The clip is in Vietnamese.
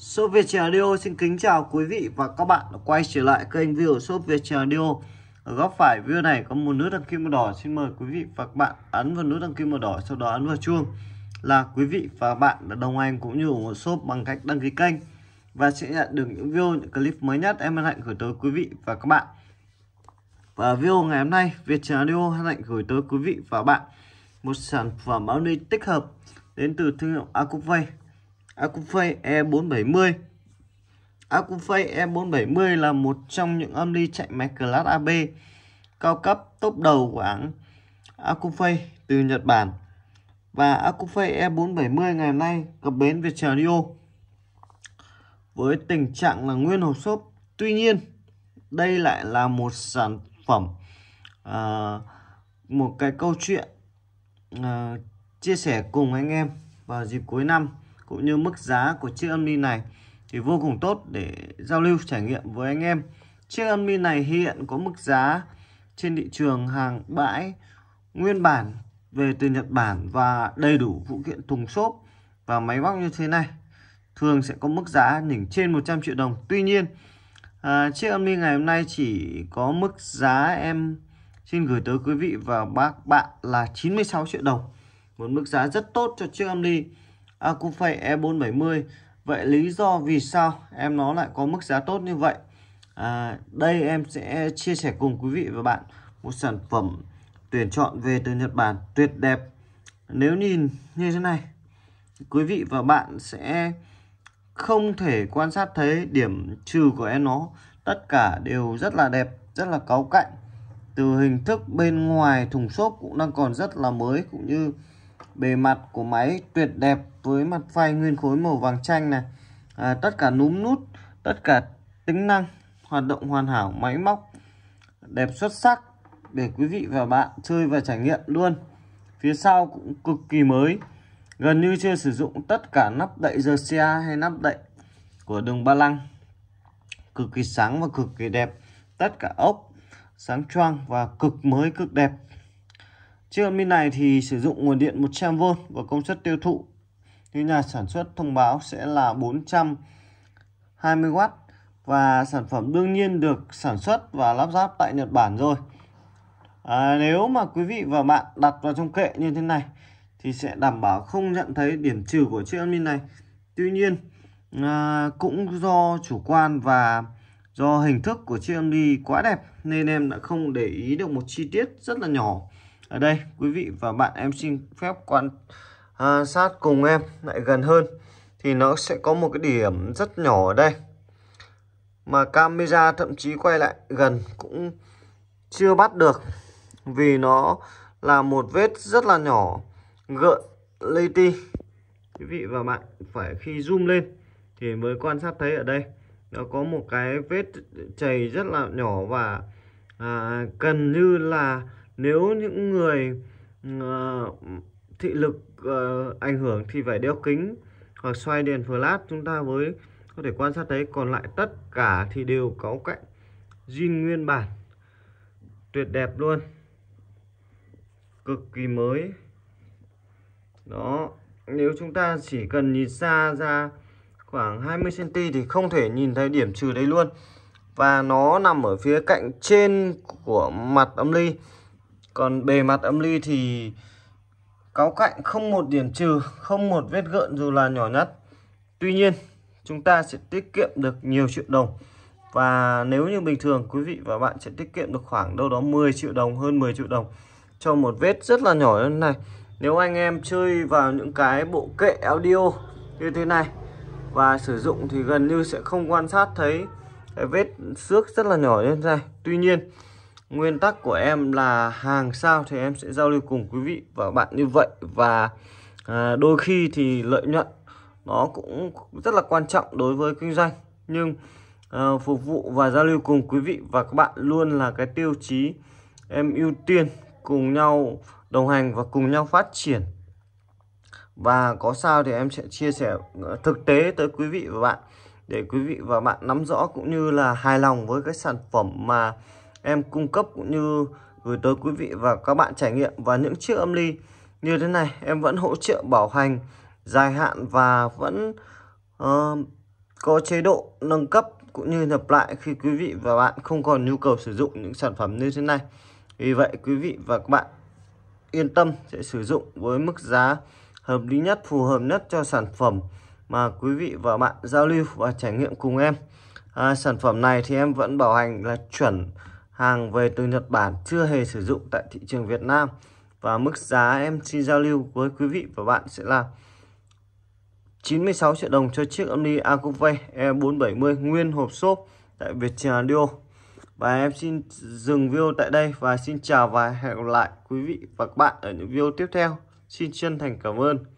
Shop Việt Radio xin kính chào quý vị và các bạn đã quay trở lại kênh video Shop Việt Radio. Ở góc phải video này có một nút đăng ký màu đỏ. Xin mời quý vị và các bạn ấn vào nút đăng ký màu đỏ sau đó ấn vào chuông là quý vị và bạn đã đồng hành cũng như ủng hộ shop bằng cách đăng ký kênh và sẽ nhận được những video những clip mới nhất em hân hạnh gửi tới quý vị và các bạn. Và video ngày hôm nay Việt Radio hân hạnh gửi tới quý vị và bạn một sản phẩm áo ni tích hợp đến từ thương hiệu Acuvay Acuphay E470 Acuphay E470 là một trong những âm ly chạy máy class AB cao cấp top đầu của hãng Acuphay từ Nhật Bản và Acuphay E470 ngày hôm nay cập bến việt Dio với tình trạng là nguyên hộp xốp tuy nhiên đây lại là một sản phẩm à, một cái câu chuyện à, chia sẻ cùng anh em vào dịp cuối năm cũng như mức giá của chiếc âm ly này thì vô cùng tốt để giao lưu trải nghiệm với anh em. Chiếc âm ly này hiện có mức giá trên thị trường hàng bãi nguyên bản về từ Nhật Bản và đầy đủ phụ kiện thùng xốp và máy móc như thế này thường sẽ có mức giá nhỉnh trên 100 triệu đồng Tuy nhiên à, chiếc âm ly ngày hôm nay chỉ có mức giá em xin gửi tới quý vị và bác bạn là 96 triệu đồng một mức giá rất tốt cho chiếc âm ly à, cũng phải E470 Vậy lý do vì sao em nó lại có mức giá tốt như vậy à, Đây em sẽ chia sẻ cùng quý vị và bạn Một sản phẩm tuyển chọn về từ Nhật Bản tuyệt đẹp Nếu nhìn như thế này Quý vị và bạn sẽ không thể quan sát thấy điểm trừ của em nó Tất cả đều rất là đẹp, rất là cáu cạnh Từ hình thức bên ngoài thùng xốp cũng đang còn rất là mới Cũng như Bề mặt của máy tuyệt đẹp với mặt phay nguyên khối màu vàng chanh này. À, tất cả núm nút, tất cả tính năng, hoạt động hoàn hảo, máy móc đẹp xuất sắc để quý vị và bạn chơi và trải nghiệm luôn. Phía sau cũng cực kỳ mới, gần như chưa sử dụng tất cả nắp đậy giờ xe hay nắp đậy của đường ba lăng. Cực kỳ sáng và cực kỳ đẹp, tất cả ốc sáng choang và cực mới cực đẹp. Chiếc ấm này thì sử dụng nguồn điện 100V và công suất tiêu thụ thì nhà sản xuất thông báo sẽ là 420W và sản phẩm đương nhiên được sản xuất và lắp ráp tại Nhật Bản rồi. À, nếu mà quý vị và bạn đặt vào trong kệ như thế này thì sẽ đảm bảo không nhận thấy điểm trừ của chiếc admin này. Tuy nhiên à, cũng do chủ quan và do hình thức của chiếc đi quá đẹp nên em đã không để ý được một chi tiết rất là nhỏ ở đây quý vị và bạn em xin phép quan à, sát cùng em lại gần hơn thì nó sẽ có một cái điểm rất nhỏ ở đây mà camera thậm chí quay lại gần cũng chưa bắt được vì nó là một vết rất là nhỏ gợn li ti quý vị và bạn phải khi zoom lên thì mới quan sát thấy ở đây nó có một cái vết chảy rất là nhỏ và à, gần như là nếu những người ờ, thị lực ờ, ảnh hưởng thì phải đeo kính hoặc xoay đèn flash chúng ta với có thể quan sát thấy còn lại tất cả thì đều có cạnh zin nguyên bản tuyệt đẹp luôn cực kỳ mới đó nếu chúng ta chỉ cần nhìn xa ra khoảng 20cm thì không thể nhìn thấy điểm trừ đấy luôn và nó nằm ở phía cạnh trên của mặt âm ly còn bề mặt âm ly thì cáo cạnh không một điểm trừ không một vết gợn dù là nhỏ nhất tuy nhiên chúng ta sẽ tiết kiệm được nhiều triệu đồng và nếu như bình thường quý vị và bạn sẽ tiết kiệm được khoảng đâu đó 10 triệu đồng hơn 10 triệu đồng cho một vết rất là nhỏ như thế này nếu anh em chơi vào những cái bộ kệ audio như thế này và sử dụng thì gần như sẽ không quan sát thấy cái vết xước rất là nhỏ như thế này tuy nhiên nguyên tắc của em là hàng sao thì em sẽ giao lưu cùng quý vị và bạn như vậy và à, đôi khi thì lợi nhuận nó cũng rất là quan trọng đối với kinh doanh nhưng à, phục vụ và giao lưu cùng quý vị và các bạn luôn là cái tiêu chí em ưu tiên cùng nhau đồng hành và cùng nhau phát triển và có sao thì em sẽ chia sẻ à, thực tế tới quý vị và bạn để quý vị và bạn nắm rõ cũng như là hài lòng với cái sản phẩm mà em cung cấp cũng như gửi tới quý vị và các bạn trải nghiệm và những chiếc âm ly như thế này em vẫn hỗ trợ bảo hành dài hạn và vẫn uh, có chế độ nâng cấp cũng như nhập lại khi quý vị và bạn không còn nhu cầu sử dụng những sản phẩm như thế này vì vậy quý vị và các bạn yên tâm sẽ sử dụng với mức giá hợp lý nhất phù hợp nhất cho sản phẩm mà quý vị và bạn giao lưu và trải nghiệm cùng em à, sản phẩm này thì em vẫn bảo hành là chuẩn hàng về từ Nhật Bản chưa hề sử dụng tại thị trường Việt Nam và mức giá em xin giao lưu với quý vị và bạn sẽ là 96 triệu đồng cho chiếc âm ly Akuv E470 nguyên hộp xốp tại Viettel Radio. Và em xin dừng video tại đây và xin chào và hẹn gặp lại quý vị và các bạn ở những video tiếp theo. Xin chân thành cảm ơn.